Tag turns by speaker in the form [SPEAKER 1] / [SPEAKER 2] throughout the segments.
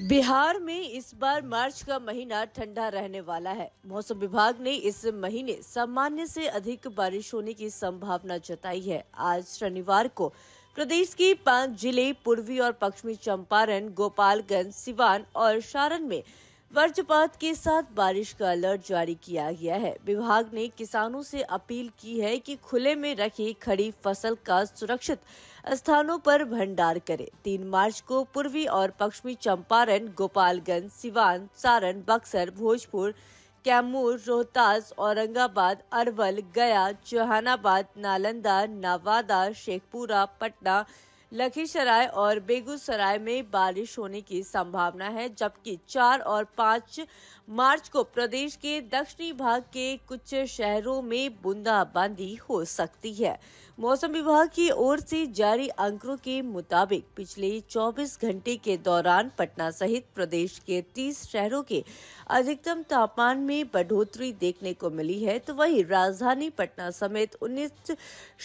[SPEAKER 1] बिहार में इस बार मार्च का महीना ठंडा रहने वाला है मौसम विभाग ने इस महीने सामान्य से अधिक बारिश होने की संभावना जताई है आज शनिवार को प्रदेश के पांच जिले पूर्वी और पश्चिमी चंपारण गोपालगंज सिवान और सारण में वज्रपात के साथ बारिश का अलर्ट जारी किया गया है विभाग ने किसानों से अपील की है कि खुले में रखी खड़ी फसल का सुरक्षित स्थानों पर भंडार करें तीन मार्च को पूर्वी और पश्चिमी चंपारण गोपालगंज सिवान सारण बक्सर भोजपुर कैमूर रोहतास औरंगाबाद अरवल गया जहानाबाद नालंदा नवादा शेखपुरा पटना लखीसराय और बेगूसराय में बारिश होने की संभावना है जबकि चार और पाँच मार्च को प्रदेश के दक्षिणी भाग के कुछ शहरों में बूंदाबांदी हो सकती है मौसम विभाग की ओर से जारी आंकड़ों के मुताबिक पिछले 24 घंटे के दौरान पटना सहित प्रदेश के 30 शहरों के अधिकतम तापमान में बढ़ोतरी देखने को मिली है तो वही राजधानी पटना समेत 19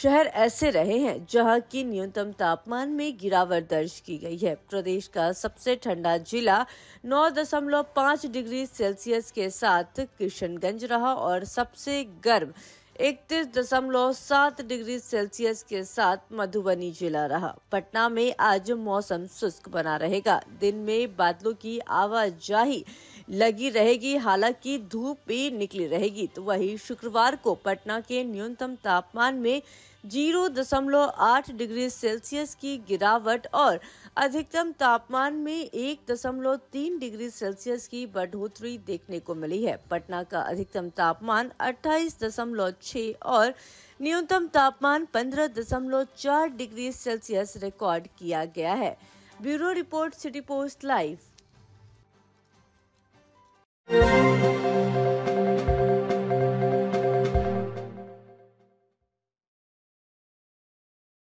[SPEAKER 1] शहर ऐसे रहे हैं जहां की न्यूनतम तापमान में गिरावट दर्ज की गई है प्रदेश का सबसे ठंडा जिला 9.5 डिग्री सेल्सियस के साथ किशनगंज रहा और सबसे गर्म इकतीस दशमलव सात डिग्री सेल्सियस के साथ मधुबनी जिला रहा पटना में आज मौसम शुष्क बना रहेगा दिन में बादलों की आवाजाही लगी रहेगी हालांकि धूप भी निकली रहेगी तो वही शुक्रवार को पटना के न्यूनतम तापमान में जीरो दशमलव आठ डिग्री सेल्सियस की गिरावट और अधिकतम तापमान में एक दशमलव तीन डिग्री सेल्सियस की बढ़ोतरी देखने को मिली है पटना का अधिकतम तापमान अट्ठाईस दशमलव छः और न्यूनतम तापमान पंद्रह दशमलव चार डिग्री सेल्सियस रिकॉर्ड किया गया है bureau report city post live